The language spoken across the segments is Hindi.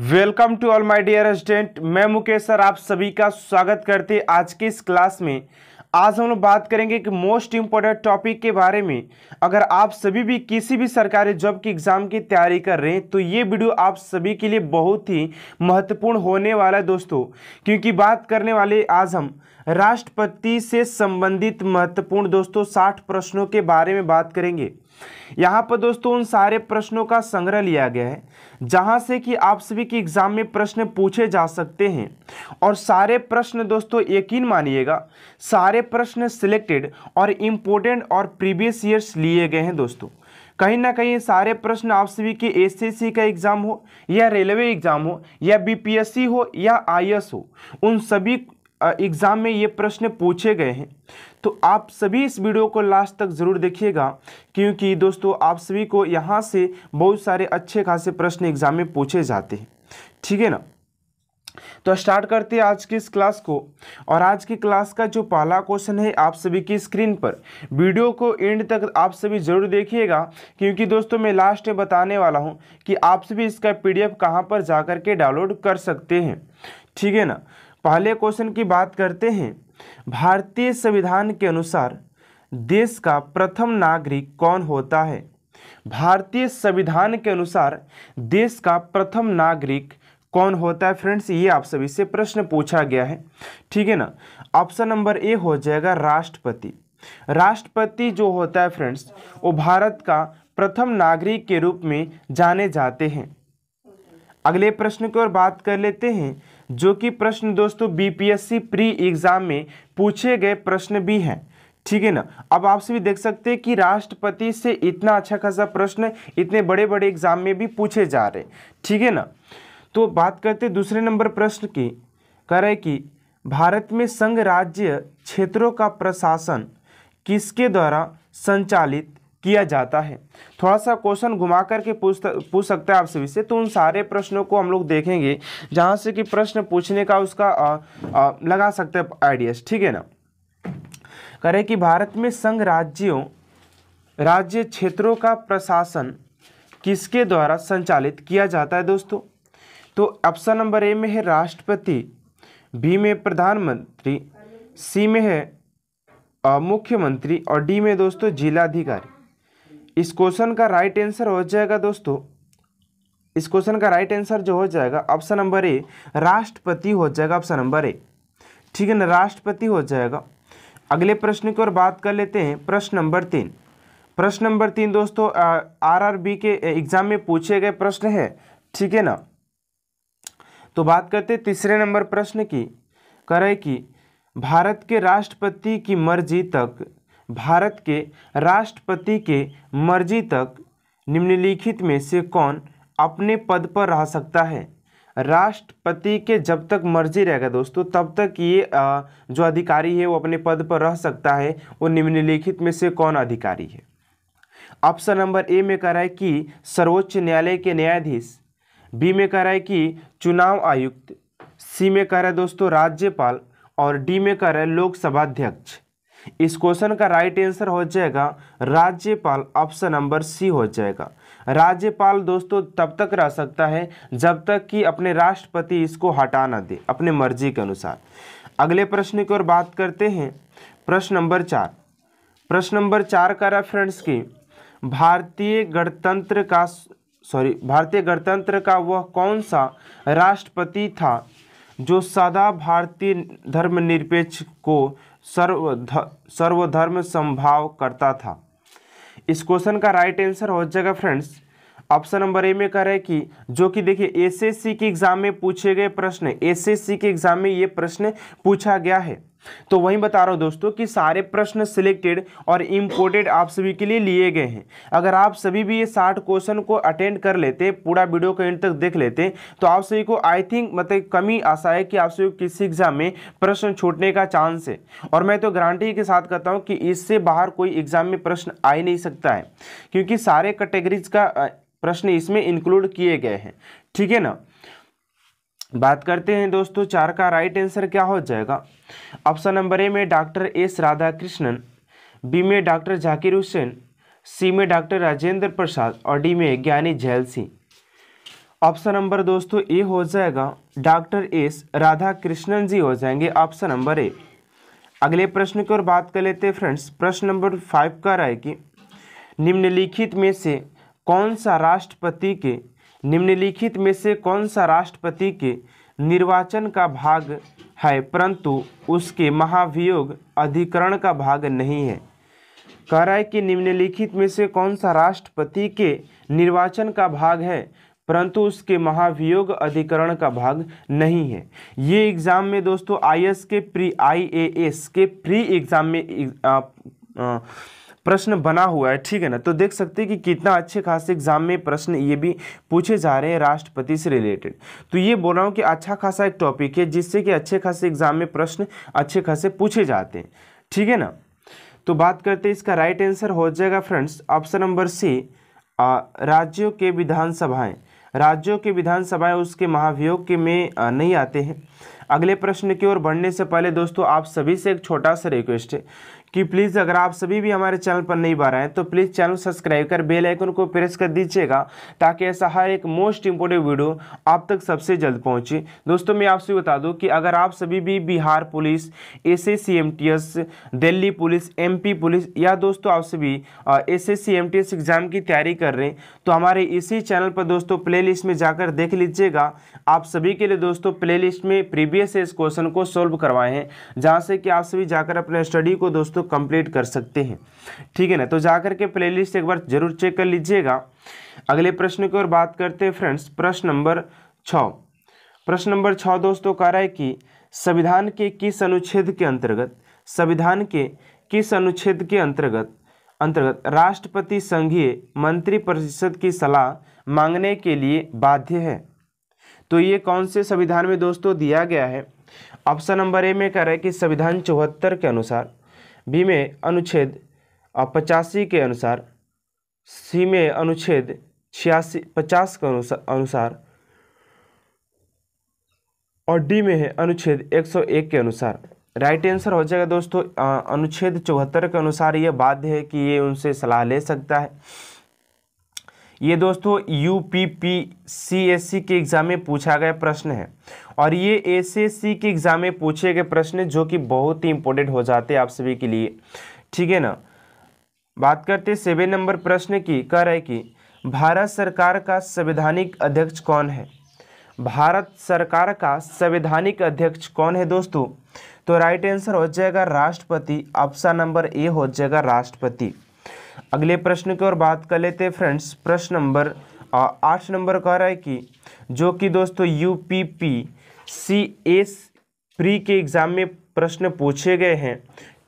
welcome to all my dear student मैं मुकेश सर आप सभी का स्वागत करते आज के इस क्लास में आज हम लोग बात करेंगे कि मोस्ट इम्पोर्टेंट टॉपिक के बारे में अगर आप सभी भी किसी भी सरकारी जॉब की एग्ज़ाम की तैयारी कर रहे हैं तो ये वीडियो आप सभी के लिए बहुत ही महत्वपूर्ण होने वाला है दोस्तों क्योंकि बात करने वाले आज हम राष्ट्रपति से संबंधित महत्वपूर्ण दोस्तों साठ प्रश्नों के बारे में बात करेंगे यहाँ पर दोस्तों उन सारे प्रश्नों का संग्रह लिया गया है जहाँ से कि आप सभी के एग्जाम में प्रश्न पूछे जा सकते हैं और सारे प्रश्न दोस्तों यकीन मानिएगा सारे प्रश्न सिलेक्टेड और इम्पोर्टेंट और प्रीवियस ईयर्स लिए गए हैं दोस्तों कहीं ना कहीं सारे प्रश्न आप सभी के एस का एग्ज़ाम हो या रेलवे एग्ज़ाम हो या बी हो या आई हो उन सभी एग्ज़ाम में ये प्रश्न पूछे गए हैं तो आप सभी इस वीडियो को लास्ट तक ज़रूर देखिएगा क्योंकि दोस्तों आप सभी को यहाँ से बहुत सारे अच्छे खासे प्रश्न एग्जाम में पूछे जाते हैं ठीक है ना तो स्टार्ट करते हैं आज की इस क्लास को और आज की क्लास का जो पहला क्वेश्चन है आप सभी की स्क्रीन पर वीडियो को एंड तक आप सभी जरूर देखिएगा क्योंकि दोस्तों मैं लास्ट में बताने वाला हूं कि आप सभी इसका पीडीएफ कहां पर जा के डाउनलोड कर सकते हैं ठीक है ना पहले क्वेश्चन की बात करते हैं भारतीय संविधान के अनुसार देश का प्रथम नागरिक कौन होता है भारतीय संविधान के अनुसार देश का प्रथम नागरिक कौन होता है फ्रेंड्स ये आप सभी से प्रश्न पूछा गया है ठीक है ना ऑप्शन नंबर ए हो जाएगा राष्ट्रपति राष्ट्रपति जो होता है फ्रेंड्स वो भारत का प्रथम नागरिक के रूप में जाने जाते हैं अगले प्रश्न की ओर बात कर लेते हैं जो कि प्रश्न दोस्तों बीपीएससी प्री एग्ज़ाम में पूछे गए प्रश्न भी हैं ठीक है ना अब आप भी देख सकते हैं कि राष्ट्रपति से इतना अच्छा खासा प्रश्न इतने बड़े बड़े एग्जाम में भी पूछे जा रहे ठीक है ना तो बात करते दूसरे नंबर प्रश्न की करे कि भारत में संघ राज्य क्षेत्रों का प्रशासन किसके द्वारा संचालित किया जाता है थोड़ा सा क्वेश्चन घुमा करके पूछ पूछ हैं आप आपसे विषय तो उन सारे प्रश्नों को हम लोग देखेंगे जहाँ से कि प्रश्न पूछने का उसका आ, आ, लगा सकते हैं आइडियाज ठीक है ना करें कि भारत में संघ राज्यों राज्य क्षेत्रों का प्रशासन किसके द्वारा संचालित किया जाता है दोस्तों तो ऑप्शन नंबर ए में है राष्ट्रपति बी में प्रधानमंत्री सी में है मुख्यमंत्री और डी में दोस्तों जिलाधिकारी इस क्वेश्चन का राइट आंसर हो जाएगा दोस्तों इस क्वेश्चन का राइट आंसर जो हो जाएगा ऑप्शन नंबर ए राष्ट्रपति हो जाएगा ऑप्शन नंबर ए ठीक है ना राष्ट्रपति हो जाएगा अगले प्रश्न की ओर बात कर लेते हैं प्रश्न नंबर तीन प्रश्न नंबर तीन दोस्तों आरआरबी के एग्जाम में पूछे गए प्रश्न है ठीक है ना तो बात करते तीसरे नंबर प्रश्न की करें कि भारत के राष्ट्रपति की मर्जी तक भारत के राष्ट्रपति के मर्जी तक निम्नलिखित में से कौन अपने पद पर रह सकता है राष्ट्रपति के जब तक मर्जी रहेगा दोस्तों तब तक ये जो अधिकारी है वो अपने पद पर रह सकता है वो निम्नलिखित में से कौन अधिकारी है ऑप्शन नंबर ए में कह रहा है कि सर्वोच्च न्यायालय के न्यायाधीश बी में कह रहा है कि चुनाव आयुक्त सी में कह रहा है दोस्तों राज्यपाल और डी में कह रहा है लोकसभा अध्यक्ष इस क्वेश्चन का राइट आंसर हो जाएगा राज्यपाल ऑप्शन नंबर सी हो जाएगा राज्यपाल दोस्तों तब तक रह सकता है जब तक कि अपने राष्ट्रपति इसको हटा ना दे अपने मर्जी के अनुसार अगले प्रश्न की ओर बात करते हैं प्रश्न नंबर चार प्रश्न नंबर चार का रेफरेंस की भारतीय गणतंत्र का सॉरी भारतीय गणतंत्र का वह कौन सा राष्ट्रपति था जो सदा भारतीय धर्मनिरपेक्ष को सर्व सर्वधर्म संभाव करता था इस क्वेश्चन का राइट आंसर हो जाएगा फ्रेंड्स ऑप्शन नंबर ए में कह रहे कि जो कि देखिए एसएससी के एग्जाम में पूछे गए प्रश्न एसएससी के एग्जाम में ये प्रश्न पूछा गया है तो वही बता रहा हूँ दोस्तों कि सारे प्रश्न सिलेक्टेड और इम्पोर्टेड आप सभी के लिए लिए गए हैं अगर आप सभी भी ये साठ क्वेश्चन को अटेंड कर लेते पूरा वीडियो को एंड तक देख लेते तो आप सभी को आई थिंक मतलब कमी आशा है कि आप सभी को किसी एग्जाम में प्रश्न छूटने का चांस है और मैं तो गारंटी के साथ कहता हूँ कि इससे बाहर कोई एग्जाम में प्रश्न आ ही नहीं सकता है क्योंकि सारे कैटेगरीज का प्रश्न इसमें इंक्लूड किए गए हैं ठीक है ना बात करते हैं दोस्तों चार का राइट आंसर क्या हो जाएगा ऑप्शन नंबर ए में doctor S Radha Krishnan B में डॉक्टर जाकिर हुसैन सी में डॉक्टर राजेंद्र प्रसाद और डी में ज्ञानी झैल सिंह ऑप्शन नंबर दोस्तों ए हो जाएगा डॉक्टर एस राधा कृष्णन जी हो जाएंगे ऑप्शन नंबर ए अगले प्रश्न की ओर बात कर लेते हैं फ्रेंड्स प्रश्न नंबर फाइव का रहा है कि निम्नलिखित में से कौन सा राष्ट्रपति के निम्नलिखित में से कौन सा राष्ट्रपति के निर्वाचन का भाग है परंतु उसके महाभियोग अधिकरण का भाग नहीं है कह रहा है कि निम्नलिखित में से कौन सा राष्ट्रपति के निर्वाचन का भाग है परंतु उसके महाभियोग अधिकरण का भाग नहीं है ये एग्ज़ाम में दोस्तों आई के प्री आई के प्री एग्ज़ाम में आ, आ, प्रश्न बना हुआ है ठीक है ना तो देख सकते हैं कि कितना अच्छे खासे एग्जाम में प्रश्न ये भी पूछे जा रहे हैं राष्ट्रपति से रिलेटेड तो ये बोल रहा हूँ कि अच्छा खासा एक टॉपिक है जिससे कि अच्छे खासे एग्जाम में प्रश्न अच्छे खासे पूछे जाते हैं ठीक है ना तो बात करते हैं इसका राइट आंसर हो जाएगा फ्रेंड्स ऑप्शन नंबर सी राज्यों के विधानसभाएँ राज्यों के विधानसभाएं उसके महाभियोग के में नहीं आते हैं अगले प्रश्न की ओर बढ़ने से पहले दोस्तों आप सभी से एक छोटा सा रिक्वेस्ट है कि प्लीज़ अगर आप सभी भी हमारे चैनल पर नहीं बार हैं तो प्लीज़ चैनल सब्सक्राइब कर बेल आइकन को प्रेस कर दीजिएगा ताकि ऐसा हर एक मोस्ट इंपॉर्टेंट वीडियो आप तक सबसे जल्द पहुंचे दोस्तों मैं आपसे बता दूं कि अगर आप सभी भी Bihar police S S Delhi police M police या दोस्तों आप सभी एस एस एग्ज़ाम की तैयारी कर रहे हैं तो हमारे इसी चैनल पर दोस्तों प्ले में जाकर देख लीजिएगा आप सभी के लिए दोस्तों प्लेलिस्ट में प्रीवियस इस क्वेश्चन को सॉल्व करवाए हैं जहाँ से कि आप सभी जाकर अपने स्टडी को दोस्तों कंप्लीट कर सकते हैं ठीक है ना तो जाकर के प्लेलिस्ट एक बार जरूर चेक कर लीजिएगा अगले प्रश्न की ओर बात करते हैं फ्रेंड्स प्रश्न नंबर छः प्रश्न नंबर छ दोस्तों कह रहा है कि संविधान के किस अनुच्छेद के अंतर्गत संविधान के किस अनुच्छेद के अंतर्गत अंतर्गत राष्ट्रपति संघीय मंत्रिपरिषद की सलाह मांगने के लिए बाध्य है तो ये कौन से संविधान में दोस्तों दिया गया है ऑप्शन नंबर ए में कह रहा है कि संविधान चौहत्तर के अनुसार बी में अनुच्छेद पचासी के अनुसार सी में अनुच्छेद छियासी पचास के अनुसार अनुसार और डी में है अनुच्छेद 101 के अनुसार राइट आंसर हो जाएगा दोस्तों अनुच्छेद चौहत्तर के अनुसार ये बाध्य है कि ये उनसे सलाह ले सकता है ये दोस्तों U P P C S C के एग्ज़ाम में पूछा गया प्रश्न है और ये एस एस सी के एग्ज़ाम में पूछे गए प्रश्न जो कि बहुत ही इंपॉर्टेंट हो जाते हैं आप सभी के लिए ठीक है ना बात करते सेवन नंबर प्रश्न की कह रहे कि भारत सरकार का संवैधानिक अध्यक्ष कौन है भारत सरकार का संवैधानिक अध्यक्ष कौन है दोस्तों तो राइट आंसर हो जाएगा राष्ट्रपति ऑप्शन नंबर ए हो जाएगा राष्ट्रपति अगले प्रश्न की ओर बात कर लेते हैं फ्रेंड्स प्रश्न नंबर आठ नंबर कह रहा है कि जो कि दोस्तों U P P C S pre के एग्ज़ाम में प्रश्न पूछे गए हैं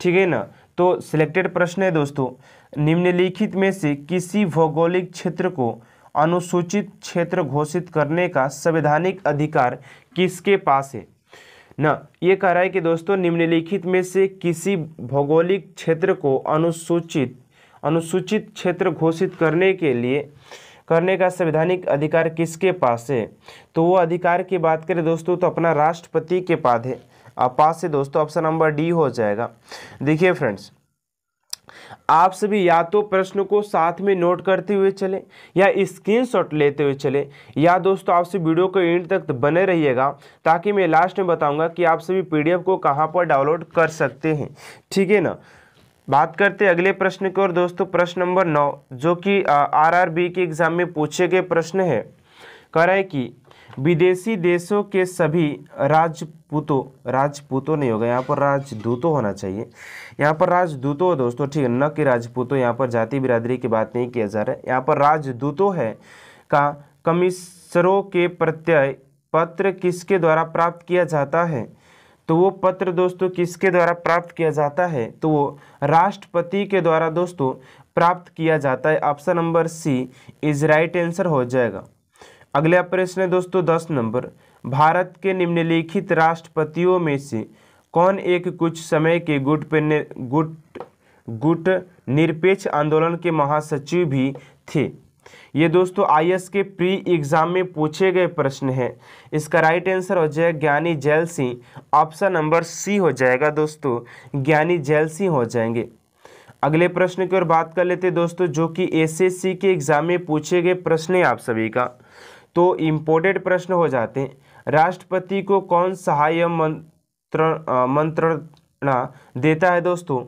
ठीक है ना तो सिलेक्टेड प्रश्न है दोस्तों निम्नलिखित में से किसी भौगोलिक क्षेत्र को अनुसूचित क्षेत्र घोषित करने का संवैधानिक अधिकार किसके पास है न ये कह रहा है कि दोस्तों निम्नलिखित में से किसी भौगोलिक क्षेत्र को अनुसूचित अनुसूचित क्षेत्र घोषित करने के लिए करने का संवैधानिक अधिकार किसके पास है तो वो अधिकार की बात करें दोस्तों तो अपना राष्ट्रपति के पास है पास है दोस्तों ऑप्शन नंबर डी हो जाएगा देखिए फ्रेंड्स आप सभी या तो प्रश्न को साथ में नोट करते हुए चले या स्क्रीनशॉट लेते हुए चले या दोस्तों आप सभी वीडियो को एंड तक बने रहिएगा ताकि मैं लास्ट में बताऊंगा कि आप सभी पीडीएफ को कहां पर डाउनलोड कर सकते हैं ठीक है ना बात करते अगले प्रश्न की और दोस्तों प्रश्न नंबर नौ जो कि आरआरबी के एग्ज़ाम में पूछे गए प्रश्न है कह रहे कि विदेशी देशों के सभी राजपूतों राजपूतों नहीं होगा यहाँ पर राजदूतों होना चाहिए यहाँ पर राजदूतों दोस्तों ठीक है न कि राजपूतों यहाँ पर जाति बिरादरी की बात नहीं किया जा रहा है यहाँ पर राजदूतों है का कमिश्नरों के प्रत्यय पत्र किसके द्वारा प्राप्त किया जाता है तो वो पत्र दोस्तों किसके द्वारा प्राप्त किया जाता है तो वो राष्ट्रपति के द्वारा दोस्तों प्राप्त किया जाता है option number C is right answer हो जाएगा अगला प्रश्न है दोस्तों दस नंबर भारत के निम्नलिखित राष्ट्रपतियों में से कौन एक कुछ समय के गुट पे गुट गुट निरपेक्ष आंदोलन के महासचिव भी थे ये दोस्तों आई के प्री एग्जाम में पूछे गए प्रश्न हैं इसका राइट आंसर हो जाएगा Giani Zail Singh option number C हो जाएगा दोस्तों ज्ञानी जैल सिंह हो जाएंगे अगले प्रश्न की ओर बात कर लेते दोस्तों जो कि एसएससी e के एग्जाम में पूछे गए प्रश्न हैं आप सभी का तो इम्पोर्टेंट प्रश्न हो जाते हैं राष्ट्रपति को कौन सहाय मंत्र मंत्रणा देता है दोस्तों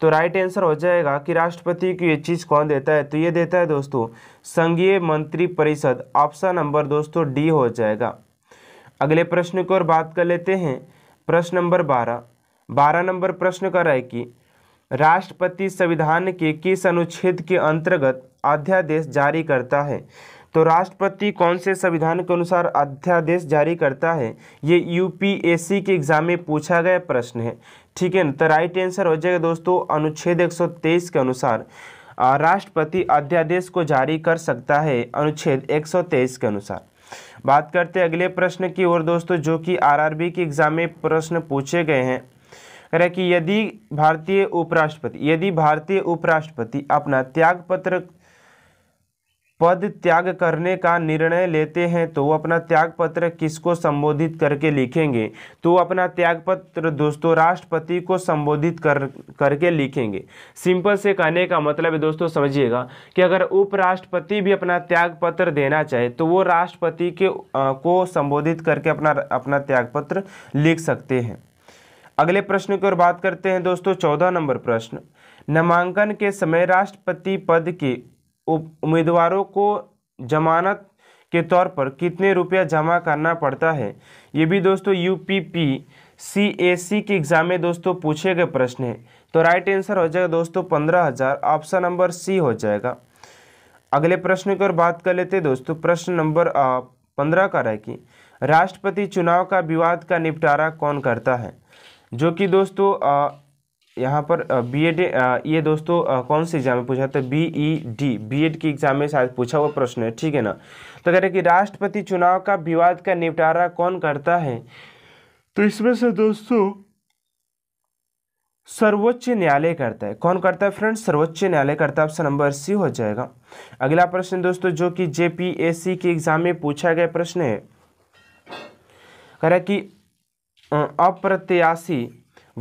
तो राइट आंसर हो जाएगा कि राष्ट्रपति को ये चीज़ कौन देता है तो ये देता है दोस्तों संघीय मंत्री परिषद ऑप्शन नंबर दोस्तों डी हो जाएगा अगले प्रश्न की ओर बात कर लेते हैं प्रश्न नंबर बारह बारह नंबर प्रश्न कर रहा है कि राष्ट्रपति संविधान के किस अनुच्छेद के अंतर्गत अध्यादेश जारी करता है तो राष्ट्रपति कौन से संविधान के अनुसार अध्यादेश जारी करता है ये यूपीएससी के एग्जाम में पूछा गया प्रश्न है ठीक है तो राइट आंसर हो जाएगा दोस्तों अनुच्छेद 123 के अनुसार राष्ट्रपति अध्यादेश को जारी कर सकता है अनुच्छेद 123 के अनुसार बात करते हैं अगले प्रश्न की ओर दोस्तों जो कि आरआरबी के एग्जाम में प्रश्न पूछे गए हैं कह रहे कि यदि भारतीय उपराष्ट्रपति यदि भारतीय उपराष्ट्रपति अपना त्यागपत्र पद त्याग करने का निर्णय लेते हैं तो वो अपना त्याग पत्र किसको संबोधित करके लिखेंगे तो अपना त्याग पत्र दोस्तों राष्ट्रपति को संबोधित कर करके लिखेंगे सिंपल से कहने का मतलब है दोस्तों समझिएगा कि अगर उपराष्ट्रपति भी अपना त्याग पत्र देना चाहे तो वो राष्ट्रपति के आ, को संबोधित करके अपना अपना त्याग पत्र लिख सकते हैं अगले प्रश्न की ओर बात करते हैं दोस्तों चौदह नंबर प्रश्न नामांकन के समय राष्ट्रपति पद के उम्मीदवारों को जमानत के तौर पर कितने रुपया जमा करना पड़ता है ये भी दोस्तों U P P C A C के एग्ज़ाम में दोस्तों पूछे गए प्रश्न हैं तो राइट आंसर हो जाएगा दोस्तों पंद्रह हज़ार ऑप्शन नंबर सी हो जाएगा अगले प्रश्न की ओर बात कर लेते हैं दोस्तों प्रश्न नंबर पंद्रह का रहे कि राष्ट्रपति चुनाव का विवाद का निपटारा कौन करता है जो कि दोस्तों यहाँ पर बी एड e ये दोस्तों कौन से एग्जाम में पूछा था B E D B Ed की एग्जाम में शायद पूछा हुआ प्रश्न है ठीक है ना तो कह रहे कि राष्ट्रपति चुनाव का विवाद का निपटारा कौन करता है तो इसमें से दोस्तों सर्वोच्च न्यायालय करता है कौन करता है फ्रेंड्स सर्वोच्च न्यायालय करता है ऑप्शन नंबर सी हो जाएगा अगला प्रश्न दोस्तों जो कि जेपीएससी के एग्जाम में पूछा गया प्रश्न है कह रहे कि अप्रत्याशी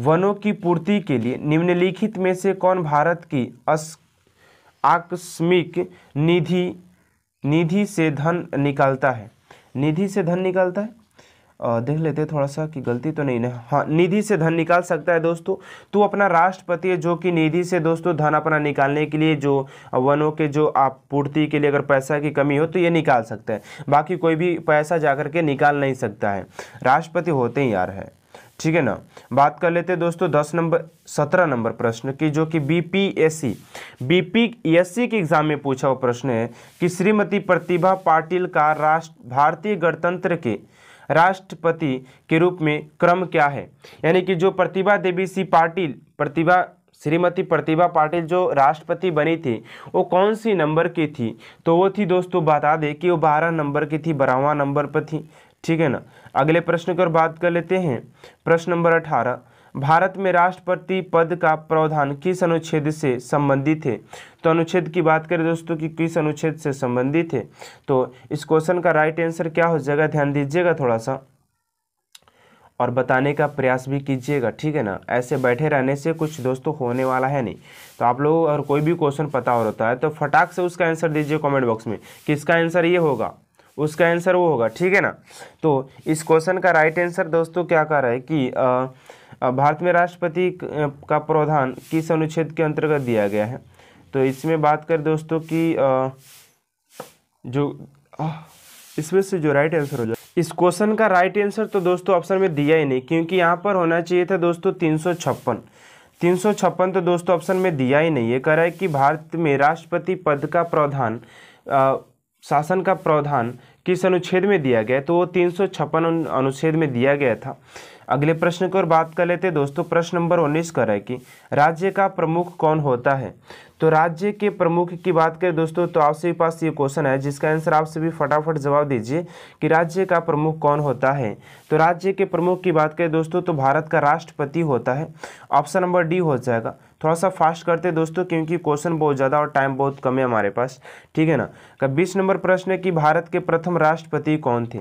वनों की पूर्ति के लिए निम्नलिखित में से कौन भारत की अस आकस्मिक निधि निधि से धन निकालता है निधि से धन निकालता है आ, देख लेते थोड़ा सा कि गलती तो नहीं ना हाँ निधि से धन निकाल सकता है दोस्तों तो अपना राष्ट्रपति है जो कि निधि से दोस्तों धन अपना निकालने के लिए जो वनों के जो आपूर्ति के लिए अगर पैसा की कमी हो तो ये निकाल सकता है बाकी कोई भी पैसा जा के निकाल नहीं सकता है राष्ट्रपति होते ही यार है ठीक है ना बात कर लेते हैं दोस्तों दस नंबर सत्रह नंबर प्रश्न की जो कि बीपीएससी बीपीएससी के एग्जाम में पूछा हुआ प्रश्न है कि श्रीमती प्रतिभा पाटिल का राष्ट्र भारतीय गणतंत्र के राष्ट्रपति के रूप में क्रम क्या है यानी कि जो प्रतिभा देवी सी पाटिल प्रतिभा श्रीमती प्रतिभा पाटिल जो राष्ट्रपति बनी थी वो कौन सी नंबर की थी तो वो थी दोस्तों बता दें कि वो बारह नंबर की थी बारहवा नंबर पर थी ठीक है ना अगले प्रश्न की ओर बात कर लेते हैं प्रश्न नंबर अठारह भारत में राष्ट्रपति पद का प्रावधान किस अनुच्छेद से संबंधित है तो अनुच्छेद की बात करें दोस्तों कि किस अनुच्छेद से संबंधित है तो इस क्वेश्चन का राइट आंसर क्या हो जाएगा ध्यान दीजिएगा थोड़ा सा और बताने का प्रयास भी कीजिएगा ठीक है ना ऐसे बैठे रहने से कुछ दोस्तों तो होने वाला है नहीं तो आप लोग अगर कोई भी क्वेश्चन पता हो रहता है तो फटाक से उसका आंसर दीजिए कमेंट बॉक्स में कि इसका आंसर ये होगा उसका आंसर वो होगा ठीक है ना तो इस क्वेश्चन का राइट आंसर दोस्तों क्या कह रहा है कि भारत में राष्ट्रपति का प्रावधान किस अनुच्छेद के अंतर्गत दिया गया है तो इसमें बात कर दोस्तों कि जो इसमें से जो राइट आंसर हो जाए इस क्वेश्चन का राइट आंसर तो दोस्तों ऑप्शन में दिया ही नहीं क्योंकि यहाँ पर होना चाहिए था दोस्तों तीन सौ छप्पन तीन सौ छप्पन तो दोस्तों ऑप्शन में दिया ही नहीं है कह रहा है कि भारत में राष्ट्रपति पद का प्रावधान शासन का प्रावधान किस अनुच्छेद में दिया गया तो वो तीन अनुच्छेद में दिया गया था अगले प्रश्न की ओर बात कर लेते हैं दोस्तों प्रश्न नंबर उन्नीस का है कि राज्य का प्रमुख कौन होता है तो राज्य के प्रमुख की बात करें दोस्तों तो आपसे भी पास ये क्वेश्चन है जिसका आंसर आप सभी फटाफट जवाब दीजिए कि राज्य का प्रमुख कौन होता है तो राज्य के प्रमुख की बात करें दोस्तों तो भारत का राष्ट्रपति होता है ऑप्शन नंबर डी हो जाएगा थोड़ा सा फास्ट करते हैं दोस्तों क्योंकि क्वेश्चन बहुत ज़्यादा और टाइम बहुत कम है हमारे पास ठीक है ना तो बीस नंबर प्रश्न है कि भारत के प्रथम राष्ट्रपति कौन थे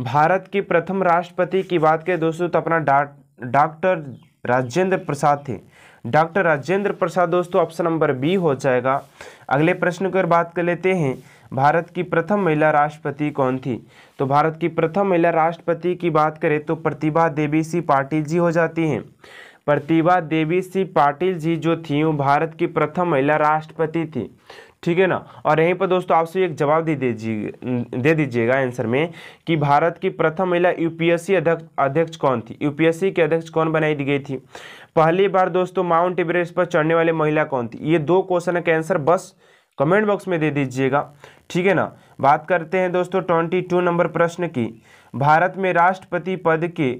भारत के प्रथम राष्ट्रपति की बात करें दोस्तों तो अपना डॉक्टर राजेंद्र प्रसाद थे डॉक्टर राजेंद्र प्रसाद दोस्तों ऑप्शन नंबर बी हो जाएगा अगले प्रश्न की बात कर लेते हैं भारत की प्रथम महिला राष्ट्रपति कौन थी तो भारत की प्रथम महिला राष्ट्रपति की बात करें तो प्रतिभा देवी सी पाटिल जी हो जाती हैं प्रतिभा देवी सिंह पाटिल जी जो थी वो भारत की प्रथम महिला राष्ट्रपति थी ठीक है ना और यहीं पर दोस्तों आपसे एक जवाब दे दीजिए दे दीजिएगा आंसर में कि भारत की प्रथम महिला यूपीएससी अध्यक्ष अध्यक्ष कौन थी यूपीएससी के अध्यक्ष कौन बनाई दी गई थी पहली बार दोस्तों माउंट एवरेस्ट पर चढ़ने वाली महिला कौन थी ये दो क्वेश्चन के आंसर बस कमेंट बॉक्स में दे दीजिएगा ठीक है ना बात करते हैं दोस्तों ट्वेंटी टू नंबर प्रश्न की भारत में राष्ट्रपति पद के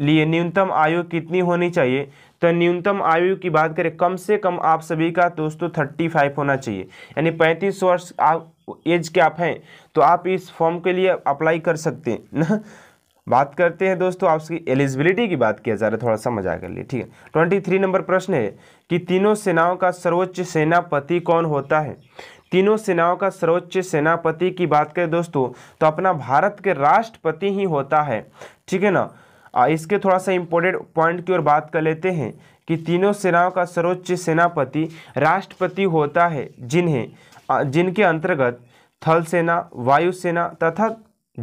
लिए न्यूनतम आयु कितनी होनी चाहिए तो न्यूनतम आयु की बात करें कम से कम आप सभी का दोस्तों थर्टी फाइव होना चाहिए यानी पैंतीस वर्ष आप एज के आप हैं तो आप इस फॉर्म के लिए अप्लाई कर सकते हैं ना बात करते हैं दोस्तों आपकी एलिजिबिलिटी की बात किया जा रहा है थोड़ा सा मजाक कर लिए ठीक है ट्वेंटी थ्री नंबर प्रश्न है कि तीनों सेनाओं का सर्वोच्च सेनापति कौन होता है तीनों सेनाओं का सर्वोच्च सेनापति की बात करें दोस्तों तो अपना भारत के राष्ट्रपति ही होता है ठीक है ना इसके थोड़ा सा इम्पोर्टेंट पॉइंट की ओर बात कर लेते हैं कि तीनों सेनाओं का सर्वोच्च सेनापति राष्ट्रपति होता है जिन्हें जिनके अंतर्गत थल सेना वायुसेना तथा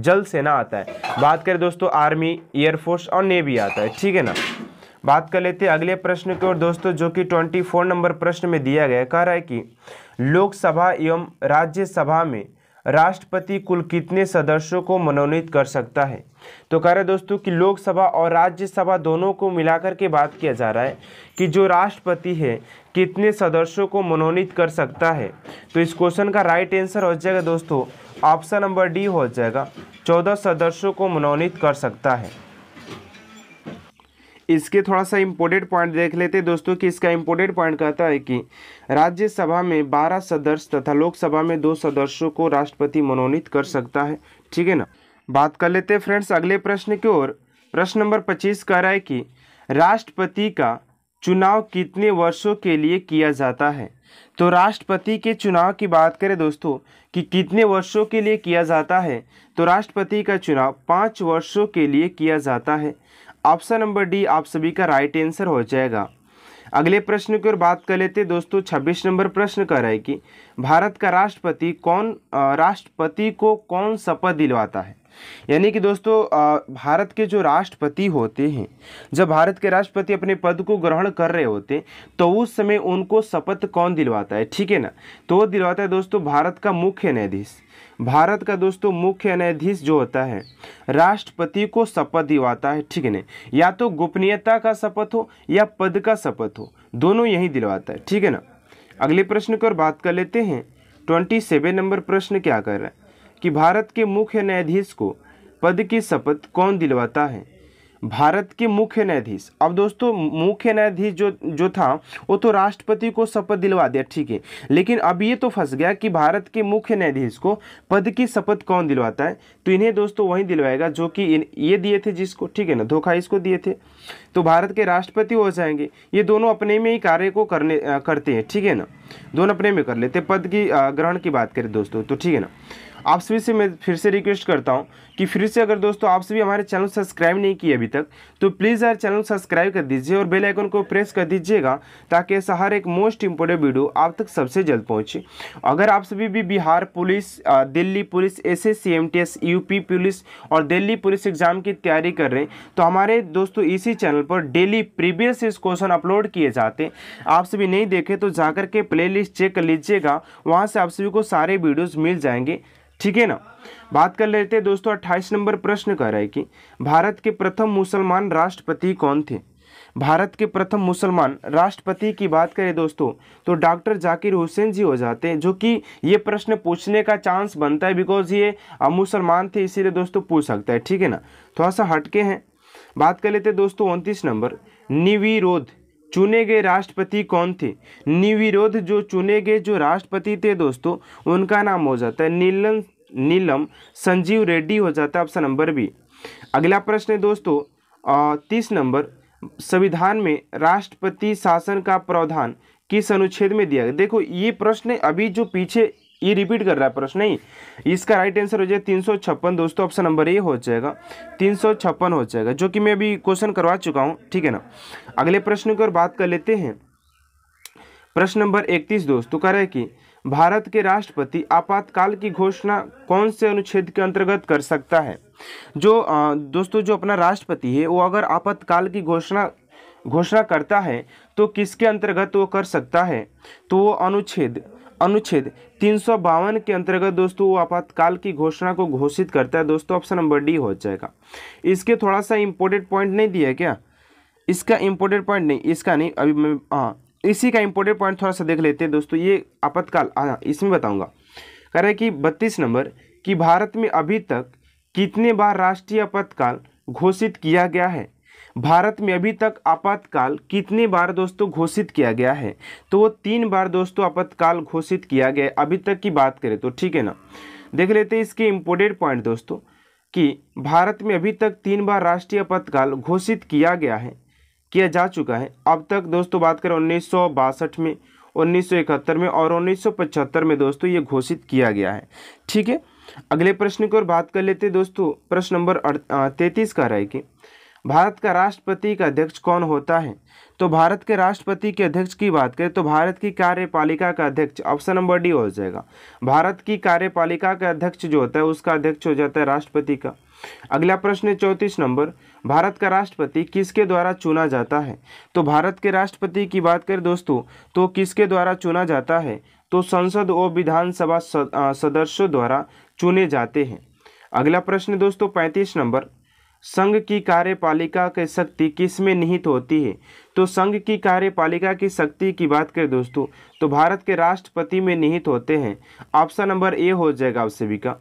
जल सेना आता है बात करें दोस्तों आर्मी एयरफोर्स और नेवी आता है ठीक है ना बात कर लेते हैं अगले प्रश्न की ओर दोस्तों जो कि ट्वेंटी फोर नंबर प्रश्न में दिया गया कह रहा है कि लोकसभा एवं राज्यसभा में राष्ट्रपति कुल कितने सदस्यों को मनोनीत कर सकता है तो कह रहे दोस्तों कि लोकसभा और राज्यसभा दोनों को मिलाकर के बात किया जा रहा है कि जो राष्ट्रपति है कितने सदस्यों को मनोनीत कर सकता है तो इस क्वेश्चन का राइट आंसर हो जाएगा दोस्तों ऑप्शन नंबर डी हो जाएगा चौदह सदस्यों को मनोनीत कर सकता है इसके थोड़ा सा इम्पोर्टेंट पॉइंट देख लेते हैं दोस्तों कि इसका इम्पोर्टेंट पॉइंट कहता है कि राज्यसभा में 12 सदस्य तथा लोकसभा में दो सदस्यों को राष्ट्रपति मनोनीत कर सकता है ठीक है ना बात कर लेते हैं फ्रेंड्स अगले प्रश्न की ओर प्रश्न नंबर पच्चीस कह रहा है कि राष्ट्रपति का चुनाव कितने वर्षों के लिए किया जाता है तो राष्ट्रपति के चुनाव की बात करें दोस्तों कि कितने वर्षों के लिए किया जाता है तो राष्ट्रपति का चुनाव पाँच वर्षों के लिए किया जाता है ऑप्शन नंबर डी आप सभी का राइट आंसर हो जाएगा अगले प्रश्न की ओर बात कर लेते दोस्तों 26 नंबर प्रश्न कर रहे कि भारत का राष्ट्रपति कौन राष्ट्रपति को कौन शपथ दिलवाता है यानी कि दोस्तों भारत के जो राष्ट्रपति होते हैं जब भारत के राष्ट्रपति अपने पद को ग्रहण कर रहे होते तो उस समय उनको शपथ कौन दिलवाता है ठीक है ना तो वो दिलवाता है दोस्तों भारत का मुख्य न्यायाधीश भारत का दोस्तों मुख्य न्यायाधीश जो होता है राष्ट्रपति को शपथ दिलवाता है ठीक है ना या तो गोपनीयता का शपथ हो या पद का शपथ हो दोनों यही दिलवाता है ठीक है ना अगले प्रश्न की ओर बात कर लेते हैं ट्वेंटी सेवन नंबर प्रश्न क्या कर रहा है कि भारत के मुख्य न्यायाधीश को पद की शपथ कौन दिलवाता है भारत के मुख्य न्यायाधीश अब दोस्तों मुख्य न्यायाधीश जो जो था वो तो राष्ट्रपति को शपथ दिलवा दिया ठीक है लेकिन अब ये तो फंस गया कि भारत के मुख्य न्यायाधीश को पद की शपथ कौन दिलवाता है तो इन्हें दोस्तों वही दिलवाएगा जो कि ये दिए थे जिसको ठीक है ना धोखा इसको दिए थे तो भारत के राष्ट्रपति हो जाएंगे ये दोनों अपने में ही कार्य को करने करते हैं ठीक है ना दोनों अपने में कर लेते पद की ग्रहण की बात करें दोस्तों तो ठीक है ना आप सभी से मैं फिर से रिक्वेस्ट करता हूँ कि फिर से अगर दोस्तों आप सभी हमारे चैनल सब्सक्राइब नहीं किए अभी तक तो प्लीज़ यार चैनल सब्सक्राइब कर दीजिए और बेल आइकन को प्रेस कर दीजिएगा ताकि ऐसा हर एक मोस्ट इम्पोर्टेंट वीडियो आप तक सबसे जल्द पहुँचे अगर आप सभी भी Bihar police Delhi police S S UP police और दिल्ली पुलिस एग्जाम की तैयारी कर रहे हैं तो हमारे दोस्तों इसी चैनल पर डेली प्रीवियस क्वेश्चन अपलोड किए जाते हैं आप सभी नहीं देखे तो जाकर के प्ले चेक कर लीजिएगा वहाँ से आप सभी को सारे वीडियोज़ मिल जाएंगे ठीक है ना बात कर लेते हैं दोस्तों अट्ठाईस नंबर प्रश्न कह रहा है कि भारत के प्रथम मुसलमान राष्ट्रपति कौन थे भारत के प्रथम मुसलमान राष्ट्रपति की बात करें दोस्तों तो डॉक्टर जाकिर हुसैन जी हो जाते हैं जो कि ये प्रश्न पूछने का चांस बनता है बिकॉज ये मुसलमान थे इसीलिए दोस्तों पूछ सकता है ठीक है ना थोड़ा सा हटके हैं बात कर लेते दोस्तों उनतीस नंबर निविरोध चुने गए राष्ट्रपति कौन थे निविरोध जो चुने गए जो राष्ट्रपति थे दोस्तों उनका नाम हो जाता है नीलन नीलम संजीव रेड्डी हो जाता है ऑप्शन नंबर बी अगला प्रश्न है दोस्तों तीस नंबर संविधान में राष्ट्रपति शासन का प्रावधान किस अनुच्छेद में दिया गया देखो ये प्रश्न अभी जो पीछे ये रिपीट कर रहा है प्रश्न नहीं इसका राइट आंसर हो जाएगा तीन सौ छप्पन दोस्तों ऑप्शन नंबर ए हो जाएगा तीन सौ छप्पन हो जाएगा जो कि मैं अभी क्वेश्चन करवा चुका हूँ ठीक है ना अगले प्रश्न की ओर बात कर लेते हैं प्रश्न नंबर इकतीस दोस्तों कह रहे हैं कि भारत के राष्ट्रपति आपातकाल की घोषणा कौन से अनुच्छेद के अंतर्गत कर सकता है जो दोस्तों जो अपना राष्ट्रपति है वो अगर आपातकाल की घोषणा घोषणा करता है तो किसके अंतर्गत वो कर सकता है तो वो अनुच्छेद अनुच्छेद तीन के अंतर्गत दोस्तों वो आपातकाल की घोषणा को घोषित करता है दोस्तों ऑप्शन नंबर डी हो जाएगा इसके थोड़ा सा इम्पोर्टेंट पॉइंट नहीं दिया क्या इसका इम्पोर्टेंट पॉइंट नहीं इसका नहीं अभी मैं हाँ इसी का इंपॉर्टेंट पॉइंट थोड़ा सा देख लेते हैं दोस्तों ये आपातकाल हाँ इसमें बताऊंगा कह रहे कि बत्तीस नंबर कि भारत में अभी तक कितने बार राष्ट्रीय आपातकाल घोषित किया गया है भारत में अभी तक आपातकाल कितने बार दोस्तों घोषित किया गया है तो वो तीन बार दोस्तों आपातकाल घोषित किया गया अभी तक की बात करें तो ठीक है ना देख लेते हैं इसके इम्पोर्टेंट पॉइंट दोस्तों कि भारत में अभी तक तीन बार राष्ट्रीय आपातकाल घोषित किया गया है किया जा चुका है अब तक दोस्तों बात करें उन्नीस में उन्नीस में और उन्नीस में दोस्तों ये घोषित किया गया है ठीक है अगले प्रश्न की ओर बात कर लेते दोस्तों प्रश्न नंबर तैतीस का रहे कि भारत का राष्ट्रपति का अध्यक्ष कौन होता है तो भारत के राष्ट्रपति के अध्यक्ष की बात करें तो भारत की कार्यपालिका का अध्यक्ष ऑप्शन नंबर डी हो जाएगा भारत की कार्यपालिका का अध्यक्ष जो होता है उसका अध्यक्ष हो जाता है राष्ट्रपति का अगला प्रश्न है चौंतीस नंबर भारत का राष्ट्रपति किसके द्वारा चुना जाता है तो भारत के राष्ट्रपति की बात करें दोस्तों तो किसके द्वारा चुना जाता है तो संसद और विधानसभा सदस्यों द्वारा चुने जाते हैं अगला प्रश्न दोस्तों पैंतीस नंबर संघ की कार्यपालिका की शक्ति किस में निहित होती है तो संघ की कार्यपालिका की शक्ति की बात करें दोस्तों तो भारत के राष्ट्रपति में निहित होते हैं ऑप्शन नंबर ए हो जाएगा आप सभी का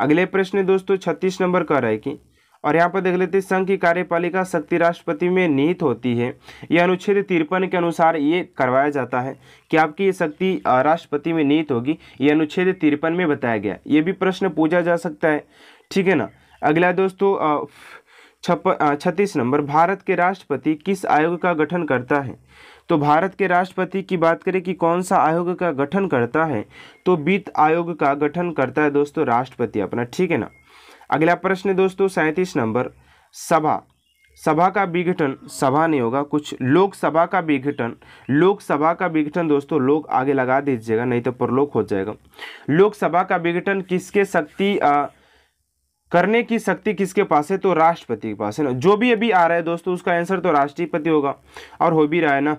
अगले प्रश्न दोस्तों छत्तीस नंबर कह रहा है कि और यहाँ पर देख लेते हैं संघ की कार्यपालिका शक्ति राष्ट्रपति में निहित होती है यह अनुच्छेद तिरपन के अनुसार ये करवाया जाता है कि आपकी ये शक्ति राष्ट्रपति में निहित होगी ये अनुच्छेद तिरपन में बताया गया ये भी प्रश्न पूछा जा सकता है ठीक है ना अगला दोस्तों छप छत्तीस नंबर भारत के राष्ट्रपति किस आयोग का गठन करता है तो भारत के राष्ट्रपति की बात करें कि कौन सा आयोग का गठन करता है तो वित्त आयोग का गठन करता है दोस्तों राष्ट्रपति अपना ठीक है ना अगला प्रश्न दोस्तों सैंतीस नंबर सभा सभा का विघटन सभा नहीं होगा कुछ लोकसभा का विघटन लोकसभा का विघटन दोस्तों लोग आगे लगा दीजिएगा नहीं तो प्रलोक हो जाएगा लोकसभा का विघटन किसके शक्ति करने की शक्ति किसके पास है तो राष्ट्रपति के पास है ना जो भी अभी आ रहा है दोस्तों उसका आंसर तो राष्ट्रपति होगा और हो भी रहा है ना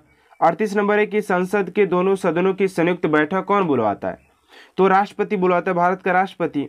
अड़तीस नंबर है कि संसद के दोनों सदनों की संयुक्त बैठक कौन बुलवाता है तो राष्ट्रपति बुलाता है भारत का राष्ट्रपति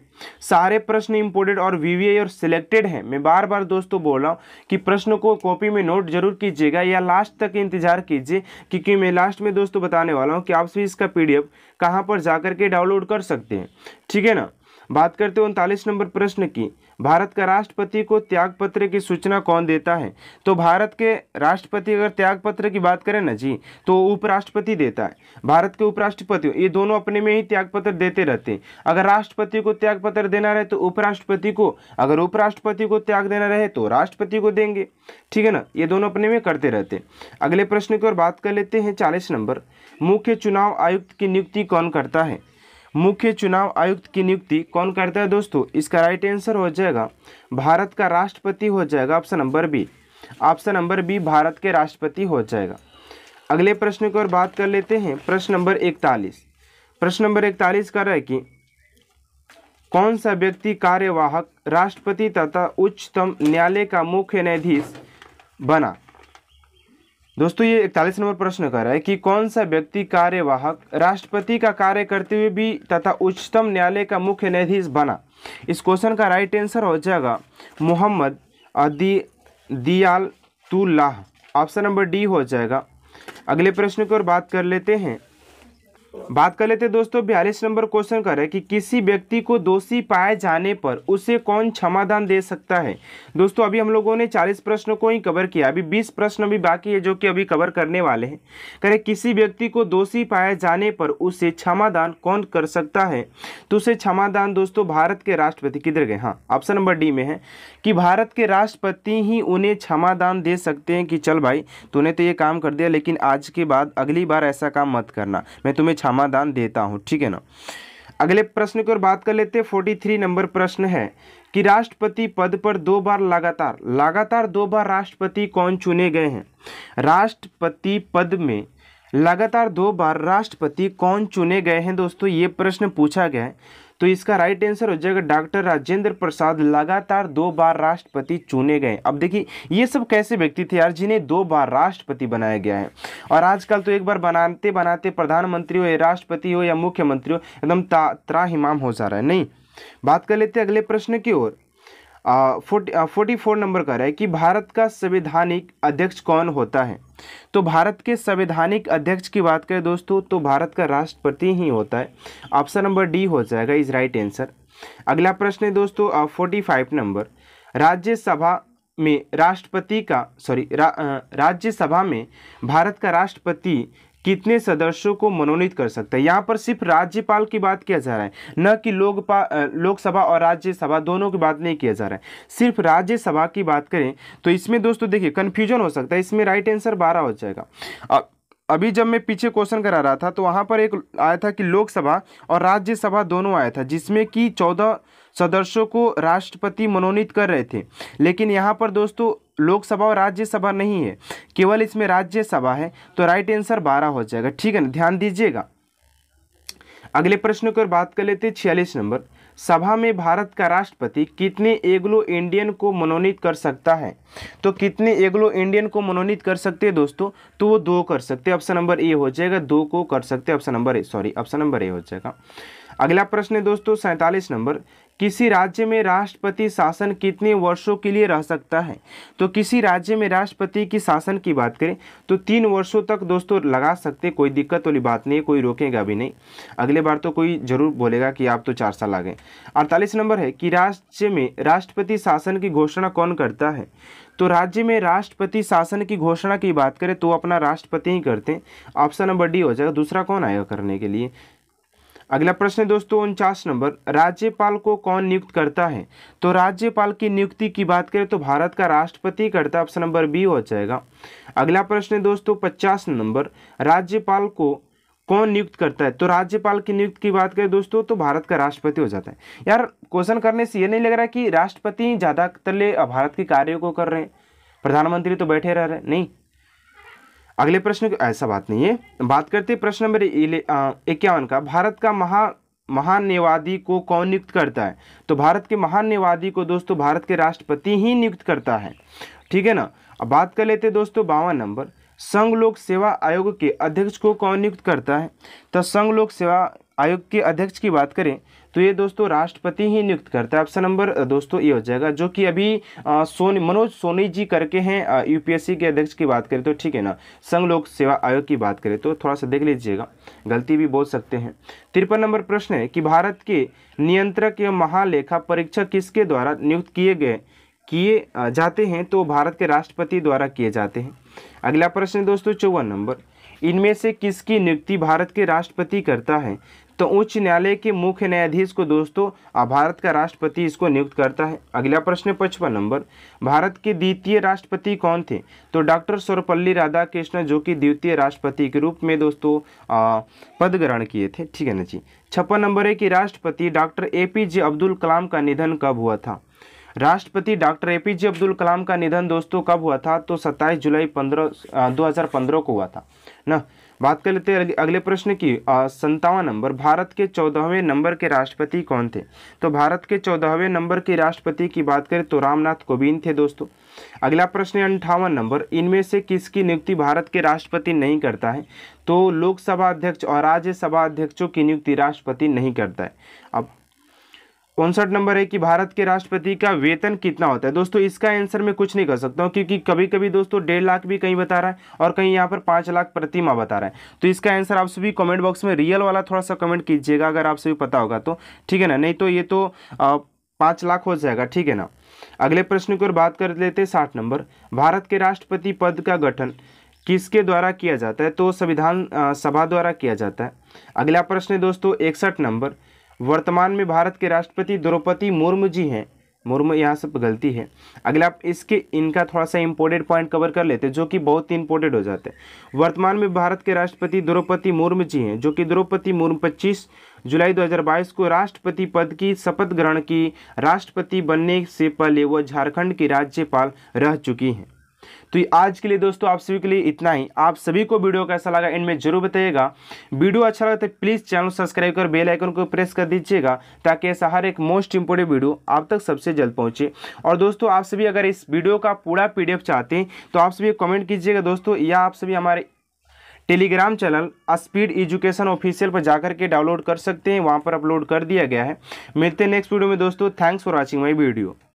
सारे प्रश्न इंपोर्टेड और वी और सिलेक्टेड हैं मैं बार बार दोस्तों बोल रहा हूँ कि प्रश्न को कॉपी में नोट जरूर कीजिएगा या लास्ट तक इंतजार कीजिए क्योंकि मैं लास्ट में दोस्तों बताने वाला हूँ कि आप सभी इसका पी डी पर जाकर के डाउनलोड कर सकते हैं ठीक है ना बात करते हैं उनतालीस नंबर प्रश्न की भारत का राष्ट्रपति को त्यागपत्र की सूचना कौन देता है तो भारत के राष्ट्रपति अगर त्यागपत्र की बात करें ना जी तो उपराष्ट्रपति देता है भारत के उपराष्ट्रपति ये दोनों अपने में ही त्यागपत्र देते रहते हैं अगर राष्ट्रपति को त्यागपत्र देना रहे तो उपराष्ट्रपति को अगर उपराष्ट्रपति को त्याग देना रहे तो राष्ट्रपति को देंगे ठीक है ना ये दोनों अपने में करते रहते हैं अगले प्रश्न की ओर बात कर लेते हैं चालीस नंबर मुख्य चुनाव आयुक्त की नियुक्ति कौन करता है मुख्य चुनाव आयुक्त की नियुक्ति कौन करता है दोस्तों इसका राइट आंसर हो जाएगा भारत का राष्ट्रपति हो जाएगा option number B option number B Bharat के राष्ट्रपति हो जाएगा अगले प्रश्न की ओर बात कर लेते हैं प्रश्न नंबर इकतालीस प्रश्न नंबर इकतालीस का रहा है कि कौन सा व्यक्ति कार्यवाहक राष्ट्रपति तथा उच्चतम न्यायालय का मुख्य न्यायाधीश बना दोस्तों ये इकतालीस नंबर प्रश्न कर रहा है कि कौन सा व्यक्ति कार्यवाहक राष्ट्रपति का कार्य करते हुए भी तथा उच्चतम न्यायालय का मुख्य न्यायाधीश बना इस क्वेश्चन का राइट आंसर हो जाएगा मोहम्मद अदी दियाल तुल्लाह ऑप्शन नंबर डी हो जाएगा अगले प्रश्न की ओर बात कर लेते हैं बात कर लेते दोस्तों बयालीस नंबर क्वेश्चन रहे हैं कि किसी व्यक्ति को दोषी पाए जाने पर उसे कौन क्षमादान दे सकता है दोस्तों अभी हम लोगों ने 40 प्रश्नों को ही कवर किया अभी 20 प्रश्न भी बाकी है जो कि अभी कवर करने वाले हैं करे किसी व्यक्ति को दोषी पाए जाने पर उसे क्षमादान कौन कर सकता है तो उसे क्षमादान दोस्तों भारत के राष्ट्रपति किधर गए हाँ ऑप्शन नंबर डी में है कि भारत के राष्ट्रपति ही उन्हें क्षमादान दे सकते हैं कि चल भाई तूने तो ये काम कर दिया लेकिन आज के बाद अगली बार ऐसा काम मत करना मैं तुम्हें क्षमादान देता हूँ ठीक है ना अगले प्रश्न की ओर बात कर लेते हैं फोर्टी थ्री नंबर प्रश्न है कि राष्ट्रपति पद पर दो बार लगातार लगातार दो बार राष्ट्रपति कौन चुने गए हैं राष्ट्रपति पद में लगातार दो बार राष्ट्रपति कौन चुने गए हैं दोस्तों ये प्रश्न पूछा गया है तो इसका राइट आंसर हो जाएगा डॉक्टर राजेंद्र प्रसाद लगातार दो बार राष्ट्रपति चुने गए अब देखिए ये सब कैसे व्यक्ति थे यार जिन्हें दो बार राष्ट्रपति बनाया गया है और आजकल तो एक बार बनाते बनाते प्रधानमंत्री हो या राष्ट्रपति हो या मुख्यमंत्री हो एकदम त्राहिमाम हो जा रहा है नहीं बात कर लेते हैं अगले प्रश्न की ओर फोर्टी फोर्टी फोर नंबर का रहा है कि भारत का संवैधानिक अध्यक्ष कौन होता है तो भारत के संवैधानिक अध्यक्ष की बात करें दोस्तों तो भारत का राष्ट्रपति ही होता है ऑप्शन नंबर डी हो जाएगा इज राइट आंसर अगला प्रश्न है दोस्तों फोर्टी फाइव नंबर राज्यसभा में राष्ट्रपति का सॉरी रा, राज्यसभा में भारत का राष्ट्रपति कितने सदस्यों को मनोनीत कर सकता है यहाँ पर सिर्फ राज्यपाल की बात किया जा रहा है न कि लोकपाल लोकसभा और राज्यसभा दोनों की बात नहीं किया जा रहा है सिर्फ राज्यसभा की बात करें तो इसमें दोस्तों देखिए कन्फ्यूजन हो सकता है इसमें राइट आंसर बारह हो जाएगा अब अभी जब मैं पीछे क्वेश्चन करा रहा था तो वहाँ पर एक आया था कि लोकसभा और राज्यसभा दोनों आया था जिसमें कि चौदह सदस्यों को राष्ट्रपति मनोनीत कर रहे थे लेकिन यहाँ पर दोस्तों लोकसभा और राज्यसभा नहीं है केवल इसमें राज्यसभा है तो राइट आंसर बारह हो जाएगा ठीक है ना ध्यान दीजिएगा अगले प्रश्न की ओर बात कर लेते हैं छियालीस नंबर सभा में भारत का राष्ट्रपति कितने एग्लो इंडियन को मनोनीत कर सकता है तो कितने एग्लो इंडियन को मनोनीत कर सकते हैं दोस्तों तो वो दो कर सकते ऑप्शन नंबर ए हो जाएगा दो को कर सकते option number A sorry option number A हो जाएगा अगला प्रश्न है दोस्तों सैंतालीस नंबर किसी राज्य में राष्ट्रपति शासन कितने वर्षों के लिए रह सकता है तो किसी राज्य में राष्ट्रपति की शासन की बात करें तो तीन वर्षों तक दोस्तों लगा सकते कोई दिक्कत वाली बात नहीं है कोई रोकेगा भी नहीं अगले बार तो कोई जरूर बोलेगा कि आप तो चार साल आ गए अड़तालीस नंबर है कि राज्य में राष्ट्रपति शासन की घोषणा कौन करता है तो राज्य में राष्ट्रपति शासन की घोषणा की बात करें तो अपना राष्ट्रपति ही करते हैं ऑप्शन नंबर डी हो जाएगा दूसरा कौन आएगा करने के लिए अगला प्रश्न है दोस्तों उनचास नंबर राज्यपाल को कौन नियुक्त करता है तो राज्यपाल की नियुक्ति की बात करें तो भारत का राष्ट्रपति करता है ऑप्शन नंबर बी हो जाएगा अगला प्रश्न है दोस्तों पचास नंबर राज्यपाल को कौन नियुक्त करता है तो राज्यपाल की नियुक्ति की बात करें दोस्तों तो भारत का राष्ट्रपति हो जाता है यार क्वेश्चन करने से ये नहीं लग रहा कि राष्ट्रपति ज़्यादातर भारत के कार्यों को कर रहे हैं प्रधानमंत्री तो बैठे रह रहे नहीं अगले प्रश्न ऐसा बात नहीं है बात करते प्रश्न नंबर इक्यावन का भारत का महा महान नेवादी को कौन नियुक्त करता है तो भारत के महान नेवादी को दोस्तों भारत के राष्ट्रपति ही नियुक्त करता है ठीक है ना अब बात कर लेते दोस्तों बावन नंबर संघ लोक सेवा आयोग के अध्यक्ष को कौन नियुक्त करता है तो संघ लोक सेवा आयोग के अध्यक्ष की बात करें तो ये दोस्तों राष्ट्रपति ही नियुक्त करता है ऑप्शन नंबर दोस्तों ये हो जाएगा जो कि अभी सोनी मनोज सोनी जी करके हैं यूपीएससी के अध्यक्ष की बात करें तो ठीक है ना संघ लोक सेवा आयोग की बात करें तो थोड़ा सा देख लीजिएगा गलती भी बोल सकते हैं तिरपन नंबर प्रश्न है कि भारत के नियंत्रक एवं महालेखा परीक्षक किसके द्वारा नियुक्त किए गए किए जाते हैं तो भारत के राष्ट्रपति द्वारा किए जाते हैं अगला प्रश्न दोस्तों चौवन नंबर इनमें से किसकी नियुक्ति भारत के राष्ट्रपति करता है तो उच्च न्यायालय के मुख्य न्यायाधीश को दोस्तों भारत का राष्ट्रपति इसको नियुक्त करता है अगला प्रश्न पचपन नंबर भारत के द्वितीय राष्ट्रपति कौन थे तो डॉक्टर सर्वपल्ली राधाकृष्ण जो कि द्वितीय राष्ट्रपति के रूप में दोस्तों पद ग्रहण किए थे ठीक है ना जी छप्पन नंबर है कि राष्ट्रपति doctor A P J Abdul Kalam का निधन कब हुआ था राष्ट्रपति doctor A P J Abdul Kalam का निधन दोस्तों कब हुआ था तो सत्ताईस जुलाई हजार पंद्रह को हुआ था ना बात कर लेते हैं अगले प्रश्न की संतावन नंबर भारत के चौदहवें नंबर के राष्ट्रपति कौन थे तो भारत के चौदहवें नंबर के राष्ट्रपति की बात करें तो रामनाथ कोविंद थे दोस्तों अगला प्रश्न है अंठावन नंबर इनमें से किसकी नियुक्ति भारत के राष्ट्रपति नहीं करता है तो लोकसभा अध्यक्ष और राज्यसभा अध्यक्षों की नियुक्ति राष्ट्रपति नहीं करता है अब उनसठ नंबर है कि भारत के राष्ट्रपति का वेतन कितना होता है दोस्तों इसका आंसर मैं कुछ नहीं कर सकता हूँ क्योंकि कभी कभी दोस्तों डेढ़ लाख भी कहीं बता रहा है और कहीं यहाँ पर पाँच लाख प्रति माह बता रहा है तो इसका आंसर आप सभी कमेंट बॉक्स में रियल वाला थोड़ा सा कमेंट कीजिएगा अगर आप सभी पता होगा तो ठीक है ना नहीं तो ये तो पाँच लाख हो जाएगा ठीक है ना अगले प्रश्न की ओर बात कर लेते हैं साठ नंबर भारत के राष्ट्रपति पद का गठन किसके द्वारा किया जाता है तो संविधान सभा द्वारा किया जाता है अगला प्रश्न है दोस्तों इकसठ नंबर वर्तमान में भारत के राष्ट्रपति द्रौपदी मुर्मू जी हैं मुर्मू यहाँ से गलती है अगला आप इसके इनका थोड़ा सा इम्पोर्टेंट पॉइंट कवर कर लेते हैं जो कि बहुत ही इम्पोर्टेंट हो जाते हैं वर्तमान में भारत के राष्ट्रपति द्रौपदी मुर्मू जी हैं जो कि द्रौपदी मुर्मू 25 जुलाई 2022 को राष्ट्रपति पद की शपथ ग्रहण की राष्ट्रपति बनने से पहले वह झारखंड की राज्यपाल रह चुकी हैं तो आज के लिए दोस्तों आप सभी के लिए इतना ही आप सभी को वीडियो कैसा लगा इनमें जरूर बताइएगा वीडियो अच्छा लगा तो प्लीज़ चैनल सब्सक्राइब कर बेल आइकन को प्रेस कर दीजिएगा ताकि ऐसा हर एक मोस्ट इंपोर्टेंट वीडियो आप तक सबसे जल्द पहुंचे और दोस्तों आप सभी अगर इस वीडियो का पूरा पी चाहते हैं तो आप सभी कमेंट कीजिएगा दोस्तों या आप सभी हमारे telegram channel speed education official पर जाकर के डाउनलोड कर सकते हैं वहाँ पर अपलोड कर दिया गया है मिलते हैं नेक्स्ट वीडियो में दोस्तों thanks for watching my video